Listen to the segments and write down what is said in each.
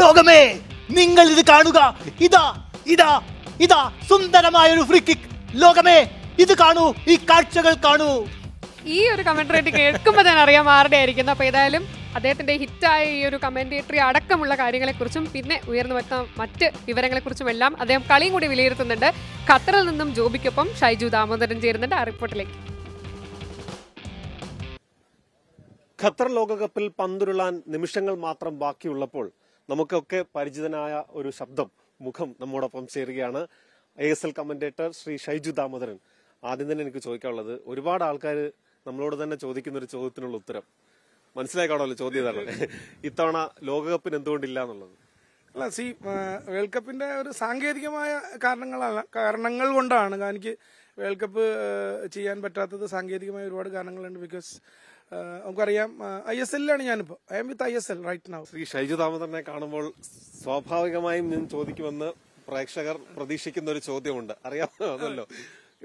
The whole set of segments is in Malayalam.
ലോകമേ നിങ്ങൾ ഇത് കാണുക ഇതാ ഇതാ ഇതാ സുന്ദരമായ ഒരു ഫ്രീ കിക്ക് ലോകമേ ഇത് കാണൂ ഈ കാഴ്ചകൾ കാണൂ ഈ ഒരു കമന്റേറ്ററി കേൾക്കുമ്പോൾ തന്നെ അറിയാം ആരുടെ ആയിരിക്കുന്നു അപ്പോൾ ഏതായാലും അദ്ദേഹത്തിന്റെ ഹിറ്റായ ഈ ഒരു കമന്റേറ്ററി അടക്കമുള്ള കാര്യങ്ങളെക്കുറിച്ചും പിന്നെ ഉയർന്നു വരുന്ന മറ്റ് വിവരങ്ങളെക്കുറിച്ചും എല്ലാം അദ്ദേഹം കളിയും കൂടി വിലയിരുത്തുന്നുണ്ട് ഖത്തറിൽ നിന്നും ജോബിക്കൊപ്പം ഷൈജു ദാമോദരൻ ചേരുന്നുണ്ട് ആ റിപ്പോർട്ടിലേക്ക് ഖത്തർ ലോകകപ്പിൽ പന്തുരുളാൻ നിമിഷങ്ങൾ മാത്രം ബാക്കിയുള്ളപ്പോൾ നമുക്കൊക്കെ പരിചിതനായ ഒരു ശബ്ദം മുഖം നമ്മോടൊപ്പം ചേരുകയാണ് I S L commentator Shri Shaiju Damodaran ആദ്യം തന്നെ എനിക്ക് ചോദിക്കാനുള്ളത് ഒരുപാട് ആൾക്കാർ നമ്മളോട് തന്നെ ചോദിക്കുന്ന ഒരു ചോദ്യത്തിനുള്ള ഉത്തരം മനസ്സിലാക്കാണല്ലോ ചോദ്യം ഇത്തവണ ലോകകപ്പിന് എന്തുകൊണ്ടില്ല എന്നുള്ളത് അല്ല സി വേൾഡ് കപ്പിന്റെ ഒരു സാങ്കേതികമായ കാരണങ്ങളാണ് കാരണങ്ങൾ കൊണ്ടാണ് എനിക്ക് വേൾഡ് കപ്പ് ചെയ്യാൻ പറ്റാത്തത് സാങ്കേതികമായ ഒരുപാട് കാരണങ്ങളുണ്ട് ബിക്കോസ് നമുക്കറിയാം ഐ എസ് എല്ലാണ് ഞാനിപ്പോ I am with I S L right now Shri Shaiju താമസറിനെ കാണുമ്പോൾ സ്വാഭാവികമായും ഞാൻ ചോദിക്കുമെന്ന് പ്രേക്ഷകർ പ്രതീക്ഷിക്കുന്ന ഒരു ചോദ്യമുണ്ട് അറിയാമല്ലോ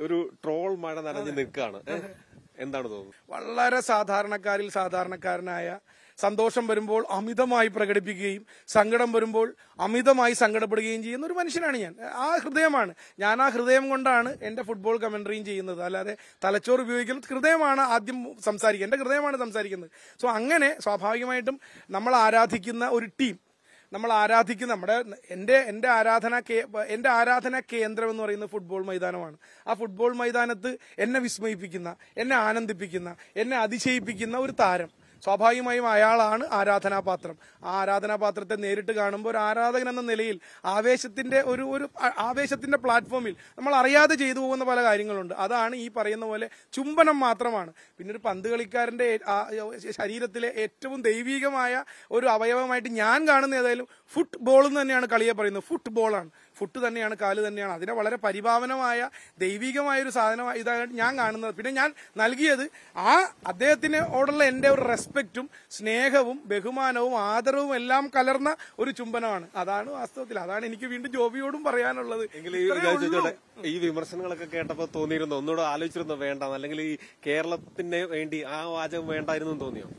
ഒരു ട്രോൾ മഴ നനഞ്ഞു നിൽക്കുകയാണ് എന്താണ് തോന്നുന്നത് വളരെ സാധാരണക്കാരിൽ സാധാരണക്കാരനായ സന്തോഷം വരുമ്പോൾ അമിതമായി പ്രകടിപ്പിക്കുകയും സങ്കടം വരുമ്പോൾ അമിതമായി സങ്കടപ്പെടുകയും ചെയ്യുന്ന ഒരു മനുഷ്യനാണ് ഞാൻ ആ ഹൃദയമാണ് ഞാൻ ആ ഹൃദയം കൊണ്ടാണ് എൻ്റെ ഫുട്ബോൾ കമൻട്രിയും ചെയ്യുന്നത് അല്ലാതെ തലച്ചോറ് ഉപയോഗിക്കുന്നത് ഹൃദയമാണ് ആദ്യം സംസാരിക്കുക എൻ്റെ ഹൃദയമാണ് സംസാരിക്കുന്നത് സോ അങ്ങനെ സ്വാഭാവികമായിട്ടും നമ്മൾ ആരാധിക്കുന്ന ഒരു ടീം നമ്മൾ ആരാധിക്കുന്ന നമ്മുടെ എൻ്റെ എൻ്റെ ആരാധന എൻ്റെ ആരാധന കേന്ദ്രം എന്ന് പറയുന്നത് ഫുട്ബോൾ മൈതാനമാണ് ആ ഫുട്ബോൾ മൈതാനത്ത് എന്നെ വിസ്മയിപ്പിക്കുന്ന എന്നെ ആനന്ദിപ്പിക്കുന്ന എന്നെ അതിശയിപ്പിക്കുന്ന ഒരു താരം സ്വാഭാവികമായും അയാളാണ് ആരാധനാപാത്രം ആ ആരാധനാപാത്രത്തെ നേരിട്ട് കാണുമ്പോൾ ഒരു ആരാധകൻ എന്ന നിലയിൽ ആവേശത്തിന്റെ ഒരു ഒരു ആവേശത്തിന്റെ പ്ലാറ്റ്ഫോമിൽ നമ്മൾ അറിയാതെ ചെയ്തു പോകുന്ന പല കാര്യങ്ങളുണ്ട് അതാണ് ഈ പറയുന്ന പോലെ ചുംബനം മാത്രമാണ് പിന്നെ ഒരു പന്ത് കളിക്കാരന്റെ ശരീരത്തിലെ ഏറ്റവും ദൈവീകമായ ഒരു അവയവമായിട്ട് ഞാൻ കാണുന്ന ഏതായാലും ഫുട്ബോൾ എന്ന് തന്നെയാണ് കളിയെ പറയുന്നത് ഫുട്ബോളാണ് ഫുട്ട് തന്നെയാണ് കാല് തന്നെയാണ് അതിനെ വളരെ പരിഭാവനമായ ദൈവികമായ ഒരു സാധനമായി ഇതായിട്ട് ഞാൻ കാണുന്നത് പിന്നെ ഞാൻ നൽകിയത് ആ അദ്ദേഹത്തിനോടുള്ള എന്റെ ഒരു റെസ്പെക്റ്റും സ്നേഹവും ബഹുമാനവും ആദരവും എല്ലാം കലർന്ന ഒരു ചുംബനമാണ് അതാണ് വാസ്തവത്തിൽ അതാണ് എനിക്ക് വീണ്ടും ജോബിയോടും പറയാനുള്ളത് ഈ വിമർശനങ്ങളൊക്കെ കേട്ടപ്പോൾ തോന്നിയിരുന്നു ഒന്നുകൂടെ ആലോചിച്ചിരുന്നു വേണ്ട അല്ലെങ്കിൽ ഈ കേരളത്തിന് വേണ്ടി ആ വാചകം വേണ്ടായിരുന്നു തോന്നിയോ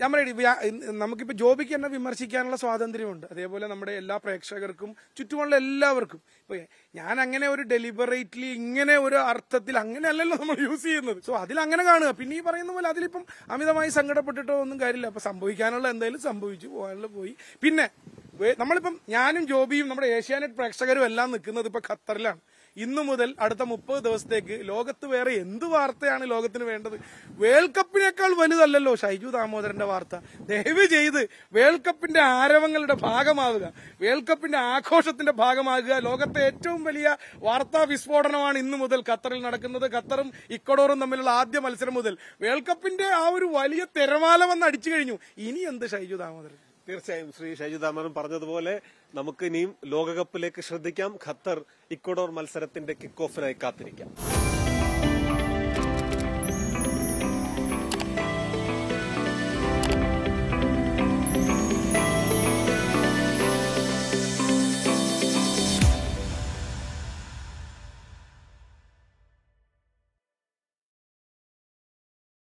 ഞാൻ പറയട്ടെ നമുക്കിപ്പോൾ ജോബിക്ക് തന്നെ വിമർശിക്കാനുള്ള സ്വാതന്ത്ര്യമുണ്ട് അതേപോലെ നമ്മുടെ എല്ലാ പ്രേക്ഷകർക്കും ചുറ്റുമുള്ള എല്ലാവർക്കും ഇപ്പൊ ഞാൻ അങ്ങനെ ഒരു ഡെലിബറേറ്റ്ലി ഇങ്ങനെ ഒരു അർത്ഥത്തിൽ അങ്ങനെയല്ലല്ലോ നമ്മൾ യൂസ് ചെയ്യുന്നത് സോ അതിൽ അങ്ങനെ കാണുക പിന്നെ ഈ പറയുന്ന പോലെ അതിലിപ്പം അമിതമായി സങ്കടപ്പെട്ടിട്ടോ ഒന്നും കാര്യമില്ല അപ്പൊ സംഭവിക്കാനുള്ള എന്തായാലും സംഭവിച്ചു പോകാനുള്ള പോയി പിന്നെ നമ്മളിപ്പം ഞാനും ജോബിയും നമ്മുടെ ഏഷ്യാനെറ്റ് പ്രേക്ഷകരും എല്ലാം നിൽക്കുന്നത് ഇപ്പൊ ഖത്തറിലാണ് ഇന്നു മുതൽ അടുത്ത മുപ്പത് ദിവസത്തേക്ക് ലോകത്ത് വേറെ എന്ത് വാർത്തയാണ് ലോകത്തിന് വേണ്ടത് വേൾഡ് കപ്പിനേക്കാൾ വലുതല്ലല്ലോ ഷൈജു ദാമോദരന്റെ വാർത്ത ദയവ് ചെയ്ത് വേൾഡ് കപ്പിന്റെ ആരവങ്ങളുടെ ഭാഗമാവുക വേൾഡ് കപ്പിന്റെ ആഘോഷത്തിന്റെ ഭാഗമാകുക ലോകത്തെ ഏറ്റവും വലിയ വാർത്താ വിസ്ഫോടനമാണ് ഇന്നു മുതൽ ഖത്തറിൽ നടക്കുന്നത് ഖത്തറും ഇക്കഡോറും തമ്മിലുള്ള ആദ്യ മത്സരം മുതൽ വേൾഡ് കപ്പിന്റെ ആ ഒരു വലിയ തിരമാല വന്ന് അടിച്ചു കഴിഞ്ഞു ഇനി എന്ത് ഷൈജു ദാമോദരൻ തീർച്ചയായും ശ്രീ ഷൈജുദാമനും പറഞ്ഞതുപോലെ നമുക്ക് ഇനിയും ലോകകപ്പിലേക്ക് ശ്രദ്ധിക്കാം ഖത്തർ ഇക്വഡോർ മത്സരത്തിന്റെ കിക്ക് ഓഫിനായി കാത്തിരിക്കാം